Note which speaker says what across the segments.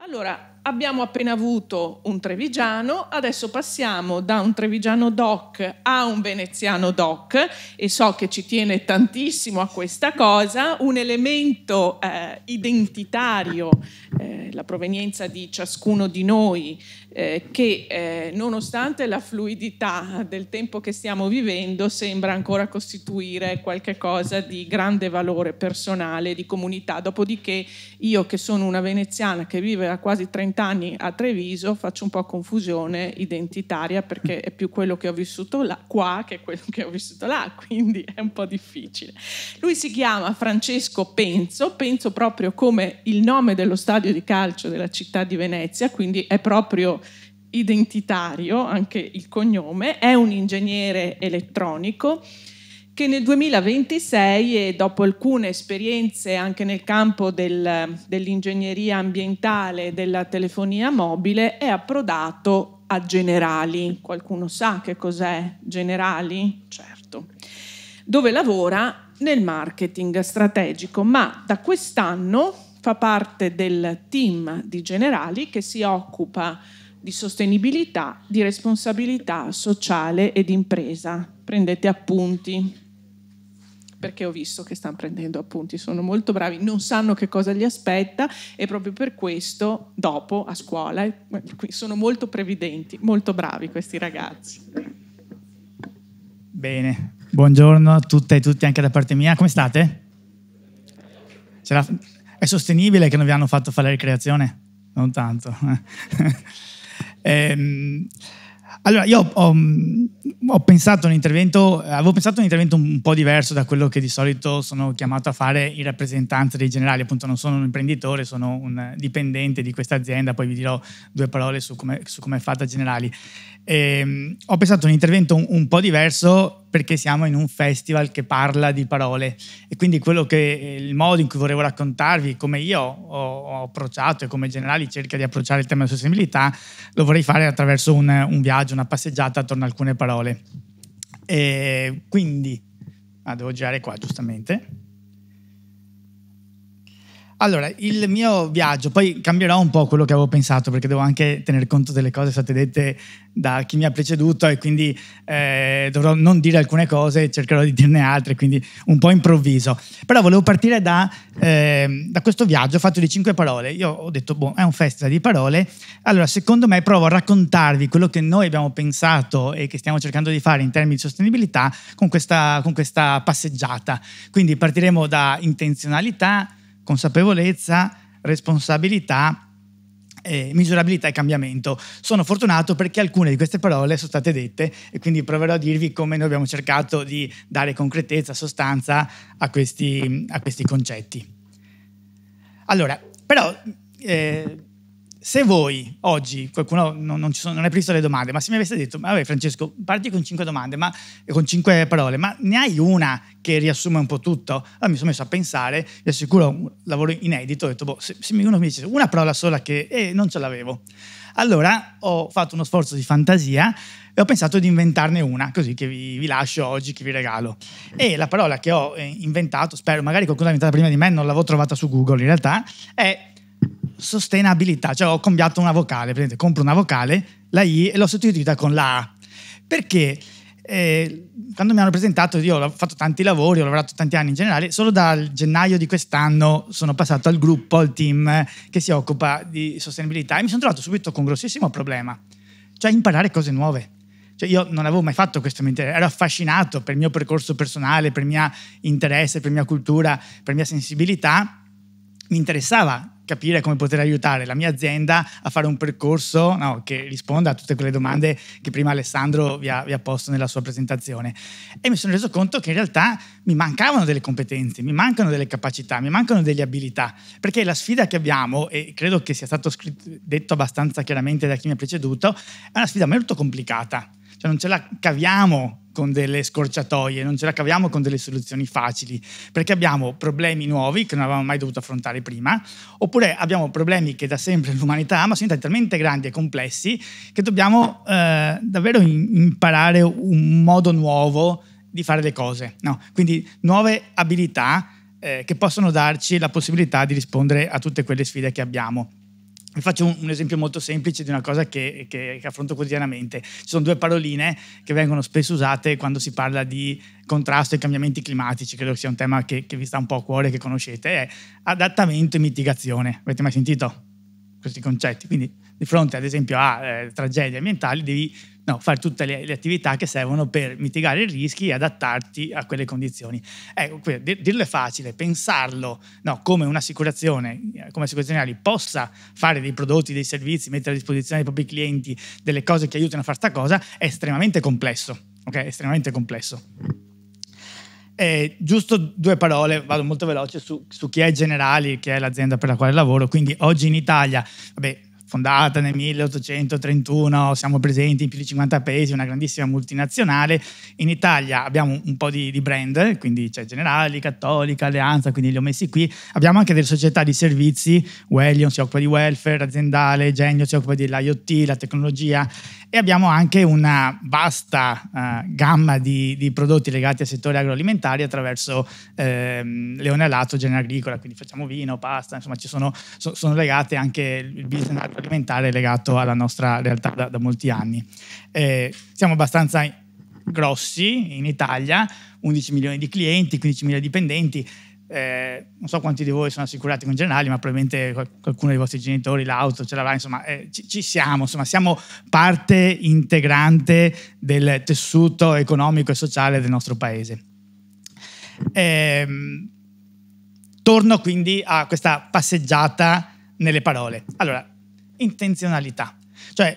Speaker 1: Allora, abbiamo appena avuto un trevigiano, adesso passiamo da un trevigiano doc a un veneziano doc e so che ci tiene tantissimo a questa cosa, un elemento eh, identitario, eh, la provenienza di ciascuno di noi eh, che eh, nonostante la fluidità del tempo che stiamo vivendo sembra ancora costituire qualcosa di grande valore personale, di comunità. Dopodiché io che sono una veneziana che vive da quasi 30 vent'anni a Treviso faccio un po' confusione identitaria perché è più quello che ho vissuto là, qua che quello che ho vissuto là, quindi è un po' difficile. Lui si chiama Francesco Penzo, penso proprio come il nome dello stadio di calcio della città di Venezia, quindi è proprio identitario anche il cognome, è un ingegnere elettronico che nel 2026 e dopo alcune esperienze anche nel campo del, dell'ingegneria ambientale e della telefonia mobile è approdato a Generali. Qualcuno sa che cos'è Generali? Certo. Dove lavora nel marketing strategico, ma da quest'anno fa parte del team di Generali che si occupa di sostenibilità, di responsabilità sociale ed impresa. Prendete appunti perché ho visto che stanno prendendo appunti, sono molto bravi, non sanno che cosa gli aspetta e proprio per questo dopo a scuola eh, sono molto previdenti, molto bravi questi ragazzi. Bene,
Speaker 2: buongiorno a tutte e tutti anche da parte mia, come state? La... È sostenibile che non vi hanno fatto fare la ricreazione? Non tanto. Eh. ehm, allora, io ho mm, ho pensato un intervento, avevo pensato un intervento un po' diverso da quello che di solito sono chiamato a fare in rappresentanza dei generali, appunto non sono un imprenditore, sono un dipendente di questa azienda, poi vi dirò due parole su come, è fatta generali. E, ehm, ho pensato un intervento un, un po' diverso perché siamo in un festival che parla di parole e quindi quello che eh, il modo in cui volevo raccontarvi come io ho, ho approcciato e come Generali cerca di approcciare il tema della sostenibilità lo vorrei fare attraverso un, un viaggio, una passeggiata attorno a alcune parole. E quindi ah, devo girare qua giustamente. Allora, il mio viaggio, poi cambierò un po' quello che avevo pensato, perché devo anche tener conto delle cose state dette da chi mi ha preceduto e quindi eh, dovrò non dire alcune cose, cercherò di dirne altre, quindi un po' improvviso. Però volevo partire da, eh, da questo viaggio fatto di cinque parole. Io ho detto, boh, è un festival di parole. Allora, secondo me provo a raccontarvi quello che noi abbiamo pensato e che stiamo cercando di fare in termini di sostenibilità con questa, con questa passeggiata. Quindi partiremo da intenzionalità, consapevolezza, responsabilità, eh, misurabilità e cambiamento. Sono fortunato perché alcune di queste parole sono state dette e quindi proverò a dirvi come noi abbiamo cercato di dare concretezza, sostanza a questi, a questi concetti. Allora, però... Eh, se voi oggi, qualcuno non, non, sono, non, è previsto le domande, ma se mi aveste detto, vabbè Francesco, parti con cinque domande, ma, eh, con cinque parole, ma ne hai una che riassume un po' tutto? Allora ah, mi sono messo a pensare, vi assicuro, un lavoro inedito, ho detto, boh, se, se uno mi dice una parola sola che eh, non ce l'avevo. Allora ho fatto uno sforzo di fantasia e ho pensato di inventarne una, così che vi, vi, lascio oggi, che vi regalo. E la parola che ho eh, inventato, spero, magari qualcuno l'ha inventata prima di me, non l'avevo trovata su Google in realtà, è sostenibilità, cioè ho cambiato una vocale, per esempio, compro una vocale, la I, e l'ho sostituita con la A. Perché? Eh, quando mi hanno presentato, io ho fatto tanti lavori, ho lavorato tanti anni in generale, solo dal gennaio di quest'anno sono passato al gruppo, al team che si occupa di sostenibilità e mi sono trovato subito con un grossissimo problema, cioè imparare cose nuove. Cioè io non avevo mai fatto questo, ero affascinato per il mio percorso personale, per il mio interesse, per la mia cultura, per la mia sensibilità, mi interessava capire come poter aiutare la mia azienda a fare un percorso no, che risponda a tutte quelle domande che prima Alessandro vi ha, vi ha, posto nella sua presentazione. E mi sono reso conto che in realtà mi mancavano delle competenze, mi mancano delle capacità, mi mancano delle abilità, perché la sfida che abbiamo, e credo che sia stato scritto, detto abbastanza chiaramente da chi mi ha preceduto, è una sfida molto complicata cioè non ce la caviamo con delle scorciatoie, non ce la caviamo con delle soluzioni facili, perché abbiamo problemi nuovi che non avevamo mai dovuto affrontare prima, oppure abbiamo problemi che da sempre l'umanità ha, ma sono talmente grandi e complessi che dobbiamo eh, davvero imparare un modo nuovo di fare le cose. No? Quindi nuove abilità eh, che possono darci la possibilità di rispondere a tutte quelle sfide che abbiamo. Vi faccio un, un, esempio molto semplice di una cosa che, che, che, affronto quotidianamente. Ci sono due paroline che vengono spesso usate quando si parla di contrasto ai cambiamenti climatici, credo sia un tema che, che vi sta un po' a cuore, che conoscete, è adattamento e mitigazione. Avete mai sentito questi concetti? Quindi di fronte ad esempio a eh, tragedie ambientali devi no, fare tutte le, le, attività che servono per mitigare i rischi e adattarti a quelle condizioni. Ecco, dirlo è facile, pensarlo no, come un'assicurazione, eh, come assicurazioniali possa fare dei prodotti, dei servizi, mettere a disposizione dei propri clienti delle cose che aiutano a fare questa cosa è estremamente complesso, ok? Estremamente complesso. Eh, giusto due parole, vado molto veloce su, su chi è Generali, che è l'azienda per la quale lavoro. Quindi oggi in Italia, vabbè, fondata nel 1831, siamo presenti in più di 50 paesi, una grandissima multinazionale. In Italia abbiamo un po' di, di brand, quindi c'è Generali, Cattolica, Alleanza, quindi li ho messi qui. Abbiamo anche delle società di servizi, Wellion si occupa di welfare aziendale, Genio si occupa dell'IoT, la tecnologia e abbiamo anche una vasta uh, gamma di, di, prodotti legati al settore agroalimentare attraverso ehm, Leone Alato, Genere Agricola, quindi facciamo vino, pasta, insomma ci sono, so, sono legate anche il business alimentare legato alla nostra realtà da, da molti anni. Eh, siamo abbastanza grossi in Italia, 11 milioni di clienti, 15 mila dipendenti. Eh, non so quanti di voi sono assicurati con generali, ma probabilmente qualcuno dei vostri genitori l'auto ce l'avrà, insomma, eh, ci, ci, siamo, insomma, siamo parte integrante del tessuto economico e sociale del nostro paese. Eh, torno quindi a questa passeggiata nelle parole. Allora, intenzionalità. Cioè,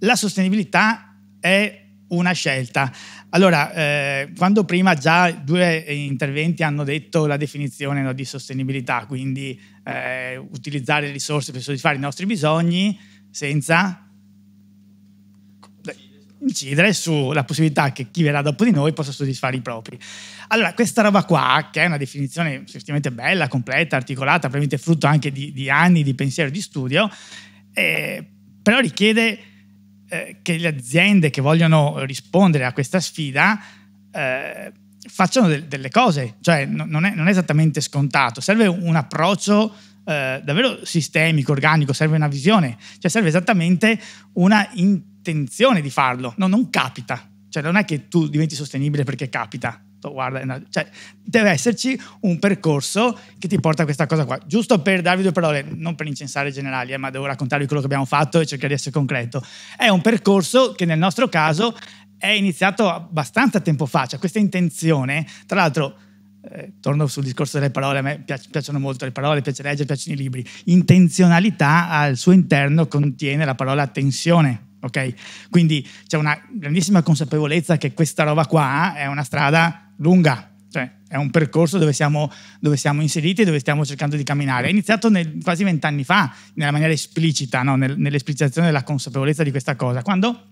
Speaker 2: la sostenibilità è una scelta. Allora, eh, quando prima già due eh, interventi hanno detto la definizione no, di sostenibilità, quindi eh, utilizzare le risorse per soddisfare i nostri bisogni senza incidere sulla possibilità che chi verrà dopo di noi possa soddisfare i propri. Allora, questa roba qua, che è una definizione effettivamente bella, completa, articolata, probabilmente frutto anche di, di anni di pensiero e di studio, eh, però richiede eh, che le aziende che vogliono rispondere a questa sfida eh, facciano de- delle cose, cioè no, non, è, non, è, esattamente scontato, serve un approccio eh, davvero sistemico, organico, serve una visione, cioè serve esattamente una intenzione di farlo, no, non capita, cioè non è che tu diventi sostenibile perché capita, tutto, guarda, no, cioè, deve esserci un percorso che ti porta a questa cosa qua. Giusto per darvi due parole, non per incensare i generali, eh, ma devo raccontarvi quello che abbiamo fatto e cercare di essere concreto. È un percorso che nel nostro caso è iniziato abbastanza tempo fa, cioè questa intenzione, tra l'altro... Eh, torno sul discorso delle parole, a me piac- piacciono molto le parole, piace leggere, piacciono i libri. Intenzionalità al suo interno contiene la parola tensione. ok? Quindi c'è una grandissima consapevolezza che questa roba qua è una strada lunga, cioè è un percorso dove siamo, dove siamo inseriti e dove stiamo cercando di camminare. È iniziato nel, quasi vent'anni fa, nella maniera esplicita, no? nel, nell'esplicitazione della consapevolezza di questa cosa, quando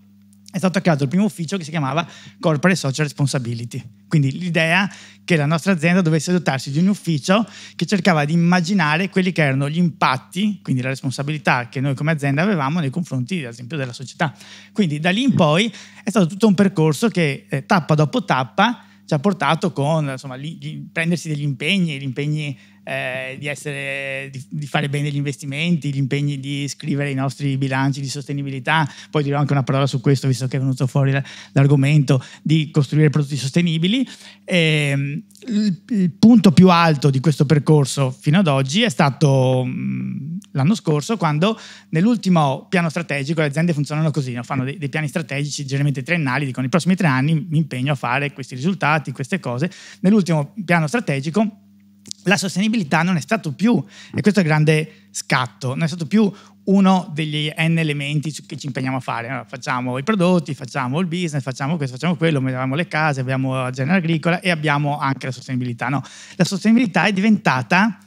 Speaker 2: è stato creato il primo ufficio che si chiamava Corporate Social Responsibility. Quindi l'idea che la nostra azienda dovesse dotarsi di un ufficio che cercava di immaginare quelli che erano gli impatti, quindi la responsabilità che noi come azienda avevamo nei confronti, ad esempio, della società. Quindi da lì in poi è stato tutto un percorso che eh, tappa dopo tappa ci ha portato con insomma, li, gli, prendersi degli impegni, gli impegni eh, di, essere, di, di, fare bene gli investimenti, gli impegni di scrivere i nostri bilanci di sostenibilità, poi dirò anche una parola su questo visto che è venuto fuori l'argomento di costruire prodotti sostenibili. Eh, il, il, punto più alto di questo percorso fino ad oggi è stato mh, mm, l'anno scorso quando nell'ultimo piano strategico le aziende funzionano così, no? fanno dei, dei, piani strategici generalmente triennali, dicono i prossimi tre anni mi impegno a fare questi risultati, queste cose. Nell'ultimo piano strategico la sostenibilità non è stato più, e questo è il grande scatto, non è stato più uno degli n elementi che ci impegniamo a fare. Allora, facciamo i prodotti, facciamo il business, facciamo questo, facciamo quello, mettiamo le case, abbiamo la genere agricola e abbiamo anche la sostenibilità. No, la sostenibilità è diventata,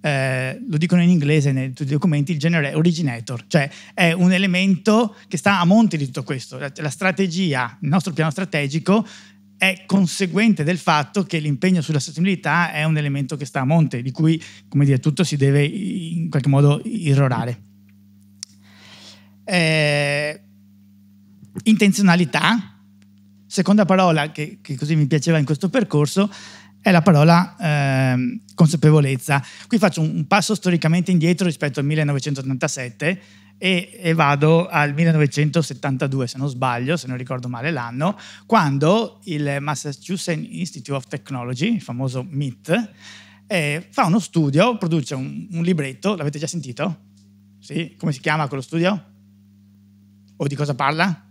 Speaker 2: eh, lo dicono in inglese nei tutti i documenti, il genere originator, cioè è un elemento che sta a monte di tutto questo. La strategia, il nostro piano strategico è conseguente del fatto che l'impegno sulla sostenibilità è un elemento che sta a monte, di cui come dire, tutto si deve in qualche modo irrorare. Eh, intenzionalità, seconda parola che, che così mi piaceva in questo percorso, è la parola eh, consapevolezza. Qui faccio un, passo storicamente indietro rispetto al 1987 e, e, vado al 1972, se non sbaglio, se non ricordo male l'anno, quando il Massachusetts Institute of Technology, il famoso MIT, eh, fa uno studio, produce un, un libretto, l'avete già sentito? Sì? Come si chiama quello studio? O di cosa parla?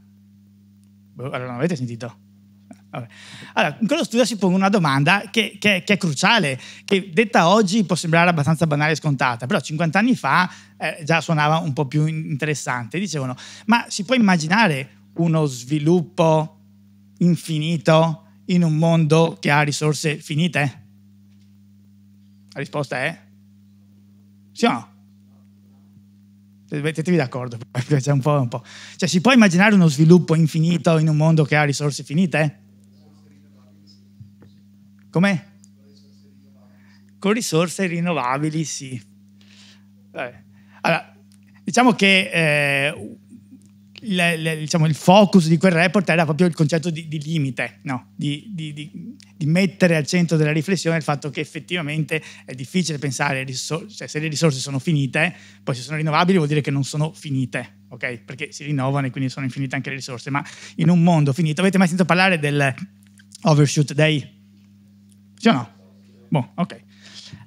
Speaker 2: Boh, allora non l'avete sentito? Vabbè. Allora, in quello studio si pone una domanda che, che, che, è cruciale, che detta oggi può sembrare abbastanza banale e scontata, però 50 anni fa eh, già suonava un po' più interessante. Dicevano, ma si può immaginare uno sviluppo infinito in un mondo che ha risorse finite? La risposta è sì o no? Mettetevi d'accordo, perché c'è un po', un po'. Cioè, si può immaginare uno sviluppo infinito in un mondo che ha risorse finite? Com'è? Con risorse rinnovabili, Con risorse rinnovabili sì. Vabbè. Allora, diciamo che eh, le, le, diciamo, il focus di quel report era proprio il concetto di, di limite, no? di, di, di, mettere al centro della riflessione il fatto che effettivamente è difficile pensare, risor- cioè, se le risorse sono finite, poi se sono rinnovabili vuol dire che non sono finite, okay? perché si rinnovano e quindi sono infinite anche le risorse, ma in un mondo finito, avete mai sentito parlare dell'overshoot day? Sì o no? Boh, ok.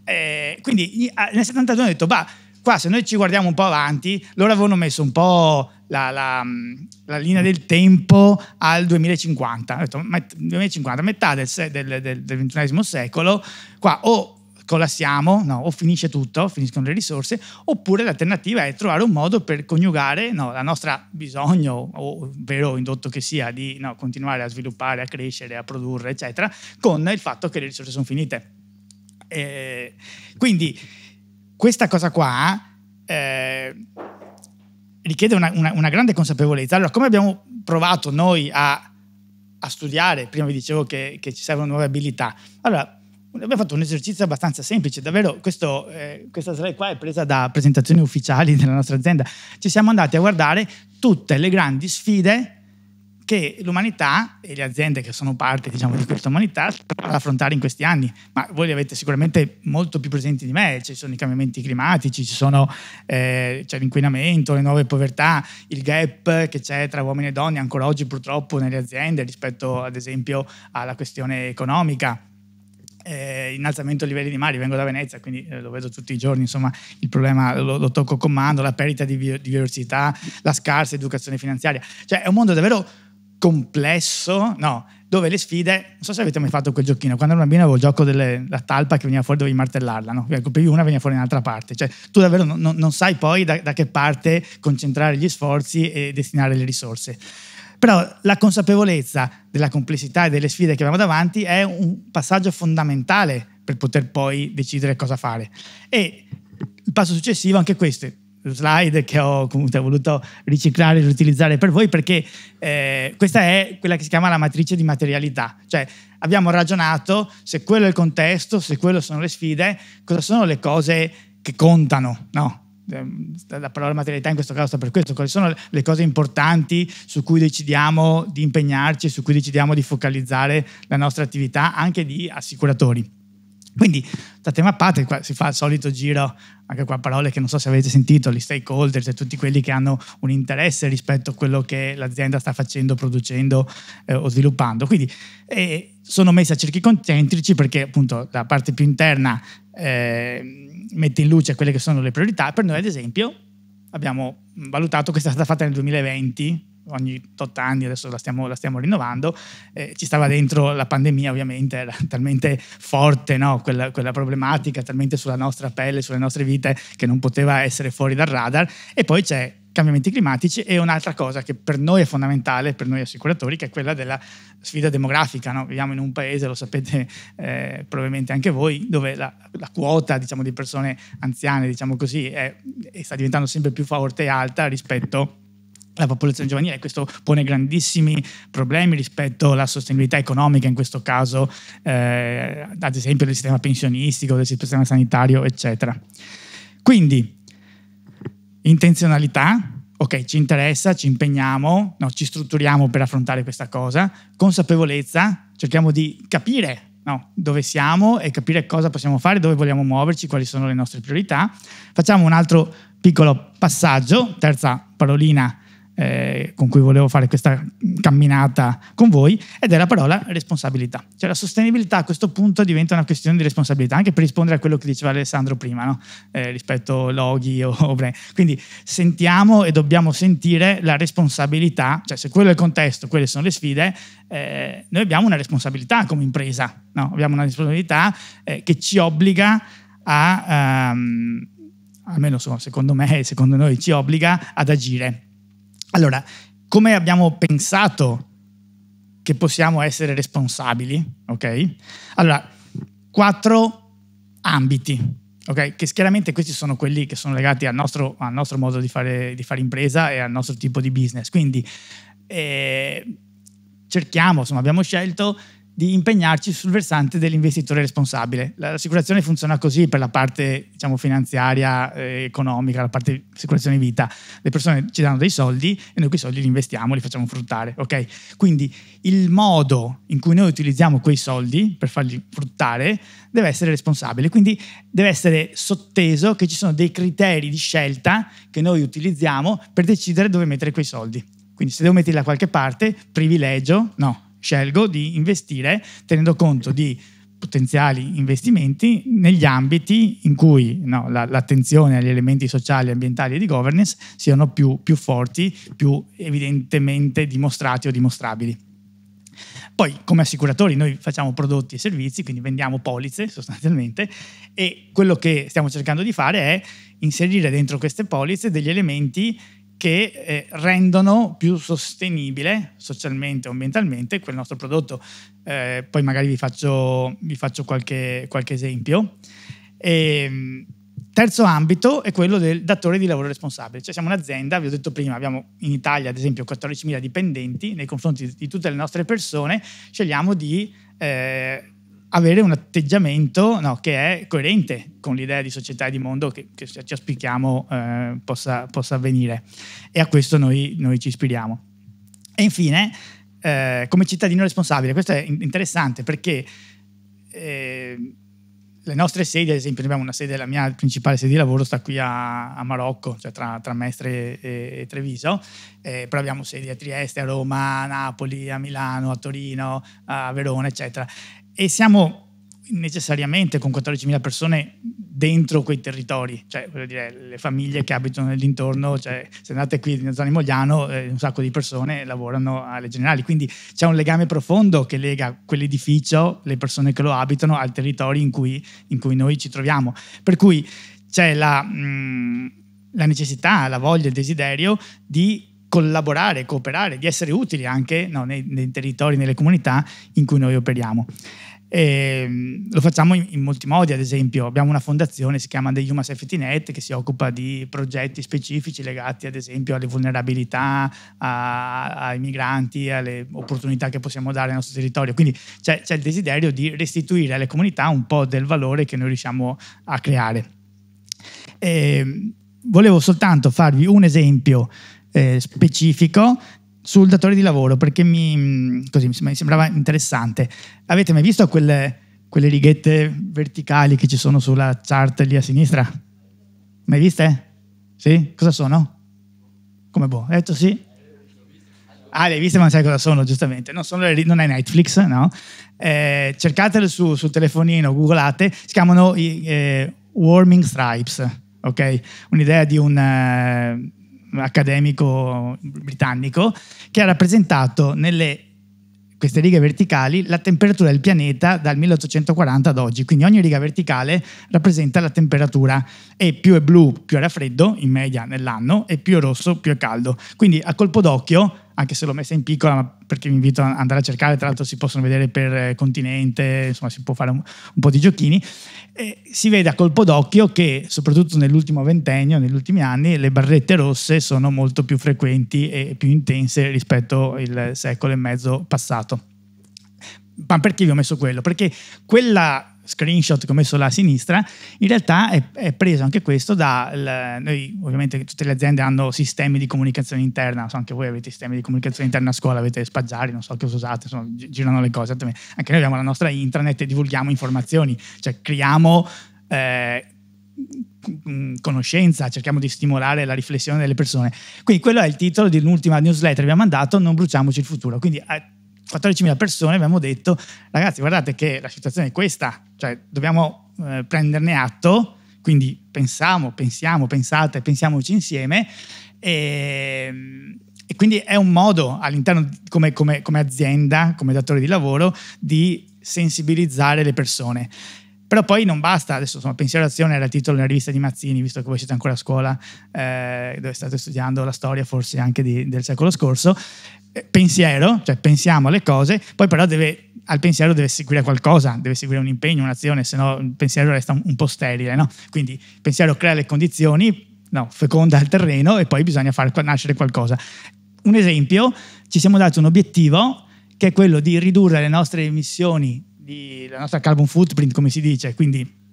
Speaker 2: Eh, quindi nel 72 hanno detto, bah, qua se noi ci guardiamo un po' avanti, loro avevano messo un po' la, la, mm, la linea del tempo al 2050. 2050, metà del, del, del, del XXI secolo, qua o collassiamo no, o finisce tutto, finiscono le risorse, oppure l'alternativa è trovare un modo per coniugare no, la nostra bisogno, o vero indotto che sia, di no, continuare a sviluppare, a crescere, a produrre, eccetera, con il fatto che le risorse sono finite. Eh, quindi questa cosa qua eh, richiede una, una, una, grande consapevolezza. Allora, come abbiamo provato noi a, a studiare, prima vi dicevo che, che ci servono nuove abilità, allora abbiamo fatto un esercizio abbastanza semplice, davvero questo, eh, questa slide qua è presa da presentazioni ufficiali della nostra azienda, ci siamo andati a guardare tutte le grandi sfide che l'umanità e le aziende che sono parte diciamo, di questa umanità ad affrontare in questi anni. Ma voi li avete sicuramente molto più presenti di me, ci sono i cambiamenti climatici, sono, eh, c'è l'inquinamento, le nuove povertà, il gap che c'è tra uomini e donne ancora oggi purtroppo nelle aziende rispetto ad esempio alla questione economica eh, innalzamento dei livelli di mare, vengo da Venezia, quindi eh, lo vedo tutti i giorni, insomma il problema lo, lo tocco con mano, la perdita di biodiversità, la scarsa educazione finanziaria, cioè è un mondo davvero complesso, no, dove le sfide, non so se avete mai fatto quel giochino, quando ero bambino avevo il gioco della talpa che veniva fuori, dovevi martellarla, no? colpivi ecco, una veniva fuori un'altra parte, cioè tu davvero non, non sai poi da, da, che parte concentrare gli sforzi e destinare le risorse. Però la consapevolezza della complessità e delle sfide che abbiamo davanti è un passaggio fondamentale per poter poi decidere cosa fare. E il passo successivo, anche questo slide che ho comunque voluto riciclare e riutilizzare per voi perché eh, questa è quella che si chiama la matrice di materialità, cioè abbiamo ragionato se quello è il contesto, se quello sono le sfide, cosa sono le cose che contano, no? Ehm, la parola materialità in questo caso sta per questo, quali sono le cose importanti su cui decidiamo di impegnarci, su cui decidiamo di focalizzare la nostra attività anche di assicuratori. Quindi, da tema a parte, qua si fa il solito giro, anche qua parole che non so se avete sentito, gli stakeholders e tutti quelli che hanno un interesse rispetto a quello che l'azienda sta facendo, producendo eh, o sviluppando. Quindi eh, sono messi a cerchi concentrici perché appunto la parte più interna eh, mette in luce quelle che sono le priorità. Per noi, ad esempio, abbiamo valutato che è stata fatta nel 2020 ogni 8 anni, adesso la stiamo, la stiamo rinnovando, eh, ci stava dentro la pandemia ovviamente, era talmente forte no? quella, quella, problematica, talmente sulla nostra pelle, sulle nostre vite che non poteva essere fuori dal radar e poi c'è cambiamenti climatici e un'altra cosa che per noi è fondamentale, per noi assicuratori, che è quella della sfida demografica. No? Viviamo in un paese, lo sapete eh, probabilmente anche voi, dove la, la quota diciamo, di persone anziane diciamo così, è, è sta diventando sempre più forte e alta rispetto la popolazione giovanile. Questo pone grandissimi problemi rispetto alla sostenibilità economica, in questo caso, eh, ad esempio, del sistema pensionistico, del sistema sanitario, eccetera. Quindi, Intenzionalità, ok, ci interessa, ci impegniamo, no, ci strutturiamo per affrontare questa cosa. Consapevolezza, cerchiamo di capire no, dove siamo e capire cosa possiamo fare, dove vogliamo muoverci, quali sono le nostre priorità. Facciamo un altro piccolo passaggio, terza parolina eh, con cui volevo fare questa camminata con voi ed è la parola responsabilità. Cioè la sostenibilità a questo punto diventa una questione di responsabilità, anche per rispondere a quello che diceva Alessandro prima, no? eh, rispetto a Loghi o, o Bren. Quindi sentiamo e dobbiamo sentire la responsabilità, cioè se quello è il contesto, quelle sono le sfide, eh, noi abbiamo una responsabilità come impresa, no? abbiamo una responsabilità eh, che ci obbliga a... Um, almeno secondo me e secondo noi ci obbliga ad agire allora, come abbiamo pensato che possiamo essere responsabili? Ok? Allora, quattro ambiti. ok? Che chiaramente questi sono quelli che sono legati al nostro, al nostro modo di fare, di fare, impresa e al nostro tipo di business. Quindi eh, cerchiamo, insomma, abbiamo scelto di impegnarci sul versante dell'investitore responsabile. L'assicurazione funziona così per la parte diciamo, finanziaria, eh, economica, la parte assicurazione vita. Le persone ci danno dei soldi e noi quei soldi li investiamo, li facciamo fruttare. Okay? Quindi il modo in cui noi utilizziamo quei soldi per farli fruttare deve essere responsabile, quindi deve essere sotteso che ci sono dei criteri di scelta che noi utilizziamo per decidere dove mettere quei soldi. Quindi se devo metterli da qualche parte, privilegio, no, scelgo di investire tenendo conto di potenziali investimenti negli ambiti in cui no, la, l'attenzione agli elementi sociali, ambientali e di governance siano più, più forti, più evidentemente dimostrati o dimostrabili. Poi, come assicuratori, noi facciamo prodotti e servizi, quindi vendiamo polizze sostanzialmente, e quello che stiamo cercando di fare è inserire dentro queste polizze degli elementi che eh, rendono più sostenibile socialmente o ambientalmente quel nostro prodotto. Eh, poi magari vi faccio, vi faccio qualche, qualche, esempio. E, ehm, terzo ambito è quello del datore di lavoro responsabile. Cioè siamo un'azienda, vi ho detto prima, abbiamo in Italia ad esempio 14.000 dipendenti, nei confronti di tutte le nostre persone scegliamo di... Eh, avere un atteggiamento no, che è coerente con l'idea di società e di mondo che, che ci aspichiamo eh, possa, possa, avvenire. E a questo noi, noi ci ispiriamo. E infine, eh, come cittadino responsabile, questo è interessante perché eh, le nostre sedi, ad esempio, abbiamo una sede, la mia principale sede di lavoro sta qui a, a Marocco, cioè tra, tra Mestre e, e Treviso, eh, però abbiamo sedi a Trieste, a Roma, a Napoli, a Milano, a Torino, a Verona, eccetera e siamo necessariamente con 14.000 persone dentro quei territori, cioè voglio dire, le famiglie che abitano nell'intorno, cioè, se andate qui in zona di Mogliano, eh, un sacco di persone lavorano alle generali, quindi c'è un legame profondo che lega quell'edificio, le persone che lo abitano, al territorio in cui, in cui noi ci troviamo. Per cui c'è la, mh, mm, la necessità, la voglia, il desiderio di collaborare, cooperare, di essere utili anche no, nei, nei, territori, nelle comunità in cui noi operiamo. E, ehm, lo facciamo in, in, molti modi, ad esempio abbiamo una fondazione, si chiama The Human Safety Net, che si occupa di progetti specifici legati ad esempio alle vulnerabilità, a, ai migranti, alle opportunità che possiamo dare al nostro territorio. Quindi c'è, c'è il desiderio di restituire alle comunità un po' del valore che noi riusciamo a creare. E, ehm, volevo soltanto farvi un esempio eh, specifico sul datore di lavoro perché mi, così, mi sembrava interessante. Avete mai visto quelle, quelle righette verticali che ci sono sulla chart lì a sinistra? Mai viste? Sì? Cosa sono? Come boh? Hai detto sì? Ah, le hai viste ma non sai cosa sono, giustamente. Non, sono non è Netflix, no? Eh, cercatele su, sul telefonino, googlate. Si chiamano eh, Warming Stripes, ok? Un'idea di un... Eh, accademico britannico che ha rappresentato nelle queste righe verticali la temperatura del pianeta dal 1840 ad oggi, quindi ogni riga verticale rappresenta la temperatura e più è blu più era freddo in media nell'anno e più è rosso più è caldo. Quindi a colpo d'occhio anche se l'ho messa in piccola, ma perché vi invito ad andare a cercare, tra l'altro si possono vedere per eh, continente, insomma si può fare un, un po' di giochini, e si vede a colpo d'occhio che soprattutto nell'ultimo ventennio, negli ultimi anni, le barrette rosse sono molto più frequenti e più intense rispetto al secolo e mezzo passato. Ma perché vi ho messo quello? Perché quella screenshot che ho messo là a sinistra, in realtà è, è preso anche questo da, l, noi ovviamente tutte le aziende hanno sistemi di comunicazione interna, so, anche voi avete sistemi di comunicazione interna a scuola, avete Spaggiari, non so che cosa usate, insomma, girano le cose, anche noi abbiamo la nostra intranet e divulghiamo informazioni, cioè creiamo... Eh, mm, conoscenza, cerchiamo di stimolare la riflessione delle persone. Quindi quello è il titolo di un'ultima newsletter che abbiamo mandato, Non bruciamoci il futuro. Quindi eh, 14.000 persone abbiamo detto ragazzi guardate che la situazione è questa, cioè dobbiamo eh, prenderne atto, quindi pensiamo, pensiamo, pensate, pensiamoci insieme e, ehm, e quindi è un modo all'interno come, come, come azienda, come datore di lavoro di sensibilizzare le persone. Però poi non basta, adesso insomma, pensierazione era il titolo della rivista di Mazzini, visto che voi siete ancora a scuola, eh, dove state studiando la storia forse anche di, del secolo scorso. Eh, pensiero, cioè pensiamo alle cose, poi però deve, al pensiero deve seguire qualcosa, deve seguire un impegno, un'azione, se no il pensiero resta un, un po' sterile. No? Quindi il pensiero crea le condizioni, no, feconda il terreno e poi bisogna far nascere qualcosa. Un esempio, ci siamo dati un obiettivo che è quello di ridurre le nostre emissioni di, la nostra carbon footprint, come si dice, quindi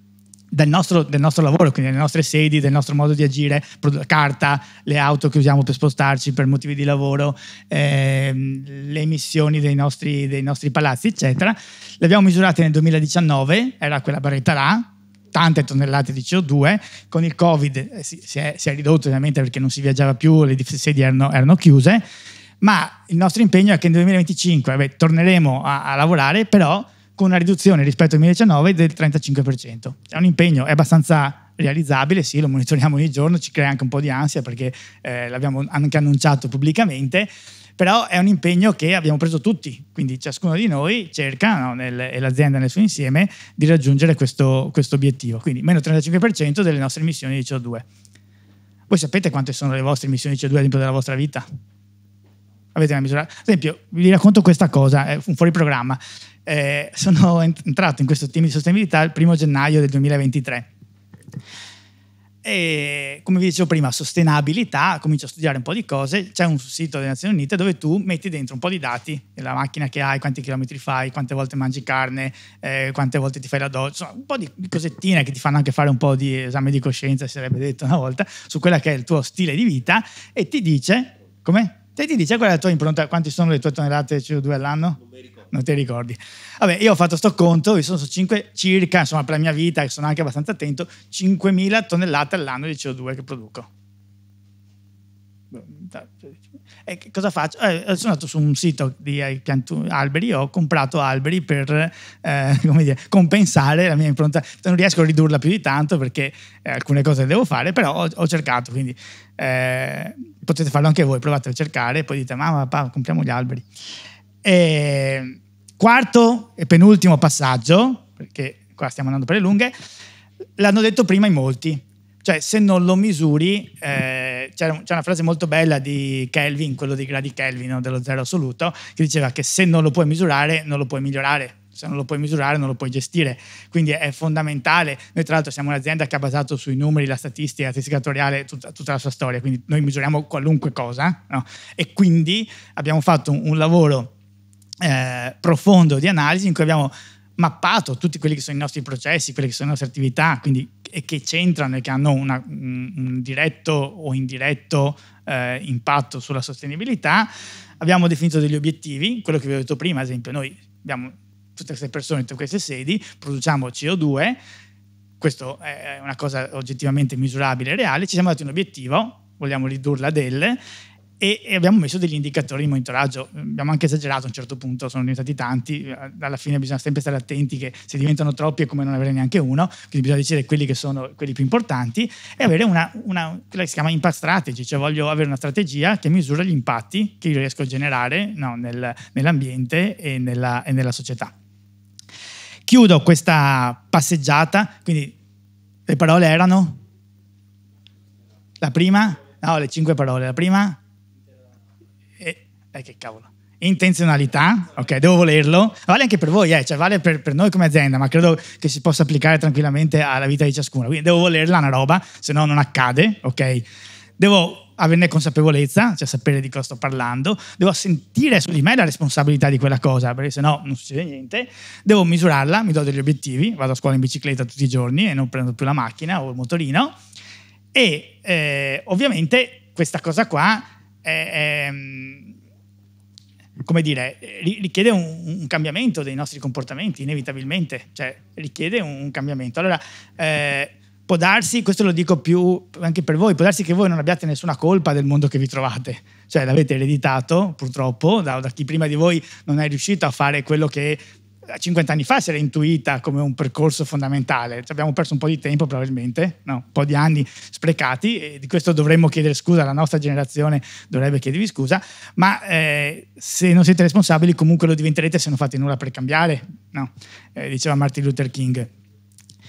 Speaker 2: del nostro, del nostro, lavoro, quindi delle nostre sedi, del nostro modo di agire, carta, le auto che usiamo per spostarci per motivi di lavoro, ehm, le emissioni dei nostri, dei nostri, palazzi, eccetera. Le abbiamo misurate nel 2019, era quella barretta là, tante tonnellate di CO2, con il Covid eh, si, si, è, si è, ridotto ovviamente perché non si viaggiava più, le sedi erano, erano chiuse, ma il nostro impegno è che nel 2025 vabbè, torneremo a, a lavorare, però con una riduzione rispetto al 2019 del 35%. È un impegno, è abbastanza realizzabile, sì, lo monitoriamo ogni giorno, ci crea anche un po' di ansia perché eh, l'abbiamo anche annunciato pubblicamente, però è un impegno che abbiamo preso tutti, quindi ciascuno di noi cerca, no, nel, e l'azienda nel suo insieme, di raggiungere questo, questo obiettivo, quindi meno 35% delle nostre emissioni di CO2. Voi sapete quante sono le vostre emissioni di CO2 all'interno della vostra vita? Avete una misura. Ad esempio, vi racconto questa cosa, è un fuori programma. Eh, sono entrato in questo team di sostenibilità il primo gennaio del 2023. E come vi dicevo prima, sostenibilità, comincio a studiare un po' di cose. C'è un sito delle Nazioni Unite dove tu metti dentro un po' di dati della macchina che hai, quanti chilometri fai, quante volte mangi carne, eh, quante volte ti fai la doccia, insomma, un po' di cosettine che ti fanno anche fare un po' di esame di coscienza, si sarebbe detto una volta, su quella che è il tuo stile di vita e ti dice come Te ti dice qual è la tua impronta, quante sono le tue tonnellate di CO2 all'anno? Non mi ricordo. Non ti ricordi. Vabbè, io ho fatto sto conto, io sono 5 circa, insomma per la mia vita, che sono anche abbastanza attento, 5.000 tonnellate all'anno di CO2 che produco. E cosa faccio? Eh, eh, sono andato su un sito di eh, alberi, ho comprato alberi per eh, dire, compensare la mia impronta. Non riesco a ridurla più di tanto perché eh, alcune cose le devo fare, però ho, ho cercato. Quindi eh, potete farlo anche voi, provate a cercare e poi dite mamma, papà, compriamo gli alberi. E ehm, quarto e penultimo passaggio, perché qua stiamo andando per le lunghe, l'hanno detto prima in molti, cioè se non lo misuri, eh, c'è una frase molto bella di Kelvin, quello dei gradi Kelvin, no, dello zero assoluto, che diceva che se non lo puoi misurare non lo puoi migliorare, se non lo puoi misurare non lo puoi gestire. Quindi è fondamentale. Noi tra l'altro siamo un'azienda che ha basato sui numeri, la statistica, la statistica attoriale, tutta, tutta la sua storia, quindi noi misuriamo qualunque cosa no? e quindi abbiamo fatto un, un lavoro eh, profondo di analisi in cui abbiamo mappato tutti quelli che sono i nostri processi, quelle che sono le nostre attività, quindi e che c'entrano e che hanno una, un diretto o indiretto eh, impatto sulla sostenibilità. Abbiamo definito degli obiettivi, quello che vi ho detto prima, ad esempio, noi abbiamo tutte queste persone, tutte queste sedi, produciamo CO2, questo è una cosa oggettivamente misurabile e reale, ci siamo dati un obiettivo, vogliamo ridurla a delle, e, abbiamo messo degli indicatori di monitoraggio. Abbiamo anche esagerato a un certo punto, sono diventati tanti, alla fine bisogna sempre stare attenti che se diventano troppi è come non avere neanche uno, quindi bisogna decidere quelli che sono quelli più importanti e avere una, una quella che si chiama impact strategy, cioè voglio avere una strategia che misura gli impatti che io riesco a generare no, nel, nell'ambiente e nella, e nella società. Chiudo questa passeggiata, quindi le parole erano? La prima? No, le cinque parole. La prima? E, eh, eh, che cavolo. Intenzionalità, ok, devo volerlo. Vale anche per voi, eh, cioè vale per, per, noi come azienda, ma credo che si possa applicare tranquillamente alla vita di ciascuno. Quindi devo volerla una roba, se no non accade, ok? Devo averne consapevolezza, cioè sapere di cosa sto parlando, devo sentire su di me la responsabilità di quella cosa, perché se no non succede niente, devo misurarla, mi do degli obiettivi, vado a scuola in bicicletta tutti i giorni e non prendo più la macchina o il motorino e eh, ovviamente questa cosa qua è, è, mm, come dire, richiede un, un, cambiamento dei nostri comportamenti, inevitabilmente, cioè richiede un, cambiamento. Allora, eh, può darsi, questo lo dico più anche per voi, può darsi che voi non abbiate nessuna colpa del mondo che vi trovate, cioè l'avete ereditato purtroppo da, da chi prima di voi non è riuscito a fare quello che 50 eh, anni fa si era intuita come un percorso fondamentale. Ci abbiamo perso un po' di tempo, probabilmente, no, un po' di anni sprecati, e di questo dovremmo chiedere scusa. La nostra generazione dovrebbe chiedervi scusa. Ma eh, se non siete responsabili, comunque lo diventerete se non fate nulla per cambiare, no? eh, diceva Martin Luther King.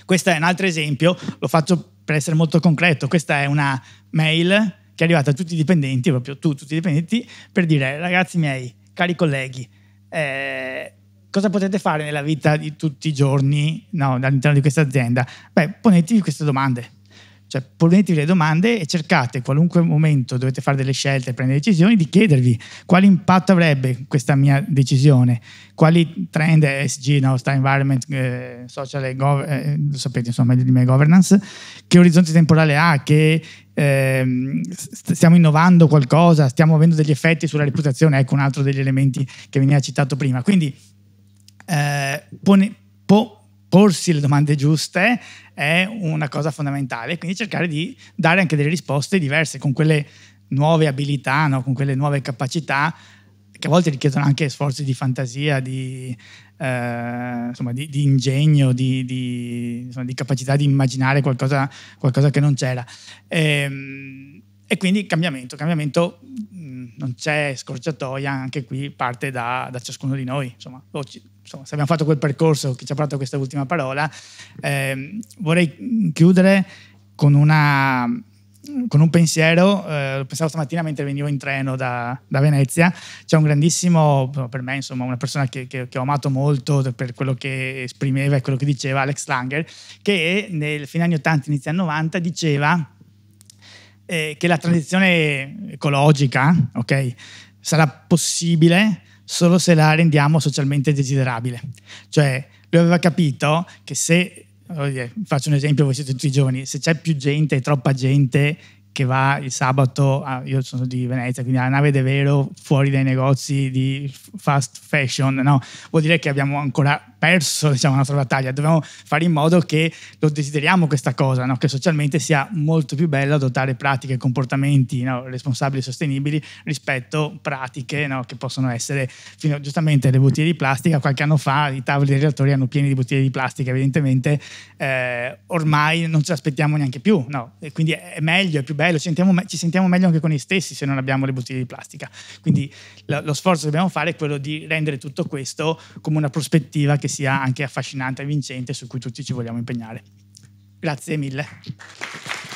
Speaker 2: Questo è un altro esempio, lo faccio per essere molto concreto, questa è una mail che è arrivata a tutti i dipendenti, proprio tu, tutti i dipendenti, per dire ragazzi miei, cari colleghi, eh, cosa potete fare nella vita di tutti i giorni no, all'interno di questa azienda? Beh, ponetevi queste domande. Cioè, ponetevi le domande e cercate qualunque momento dovete fare delle scelte, prendere decisioni, di chiedervi quale impatto avrebbe questa mia decisione, quali trend ESG, no? sta environment, eh, social, e gov- eh, lo sapete insomma meglio di me, governance, che orizzonte temporale ha, che eh, stiamo innovando qualcosa, stiamo avendo degli effetti sulla reputazione, ecco un altro degli elementi che veniva citato prima. Quindi, eh, pone, po- porsi le domande giuste è una cosa fondamentale, quindi cercare di dare anche delle risposte diverse con quelle nuove abilità, no? con quelle nuove capacità che a volte richiedono anche sforzi di fantasia, di, eh, insomma, di, di ingegno, di, di, insomma, di, capacità di immaginare qualcosa, qualcosa che non c'era. E, ehm, e quindi cambiamento, cambiamento mh, mm, non c'è scorciatoia, anche qui parte da, da ciascuno di noi. Insomma, ci, insomma, se abbiamo fatto quel percorso che ci ha portato questa ultima parola, eh, vorrei chiudere con, una, con un pensiero, eh, lo pensavo stamattina mentre venivo in treno da, da, Venezia, c'è un grandissimo, per me insomma, una persona che, che, che, ho amato molto per quello che esprimeva e quello che diceva, Alex Langer, che nel fine anni 80, inizio anni 90 diceva eh, che la transizione ecologica okay, sarà possibile solo se la rendiamo socialmente desiderabile. Cioè, lui aveva capito che se, faccio un esempio, voi siete tutti giovani, se c'è più gente, troppa gente che va il sabato, a, io sono di Venezia, quindi alla nave è vero fuori dai negozi di fast fashion, no? vuol dire che abbiamo ancora perso diciamo, la nostra battaglia, dobbiamo fare in modo che lo desideriamo questa cosa, no? che socialmente sia molto più bello adottare pratiche e comportamenti no? responsabili e sostenibili rispetto a pratiche no? che possono essere, fino, giustamente le bottiglie di plastica, qualche anno fa i tavoli dei relatori erano pieni di bottiglie di plastica, evidentemente eh, ormai non ce l'aspettiamo neanche più, no? quindi è meglio, è più bello, ci sentiamo, ci sentiamo, meglio anche con noi stessi se non abbiamo le bottiglie di plastica. Quindi lo, lo sforzo che dobbiamo fare è quello di rendere tutto questo come una prospettiva che sia anche affascinante e vincente su cui tutti ci vogliamo impegnare. Grazie mille.